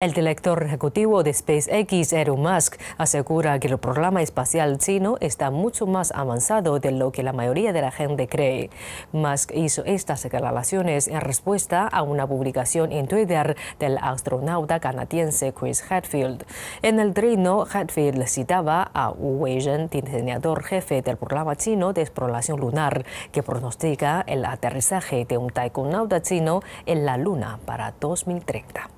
El director ejecutivo de SpaceX, Elon Musk, asegura que el programa espacial chino está mucho más avanzado de lo que la mayoría de la gente cree. Musk hizo estas declaraciones en respuesta a una publicación en Twitter del astronauta canadiense Chris Hadfield. En el trino, Hadfield citaba a Wu Weijen, diseñador jefe del programa chino de exploración lunar, que pronostica el aterrizaje de un taikonauta chino en la Luna para 2030.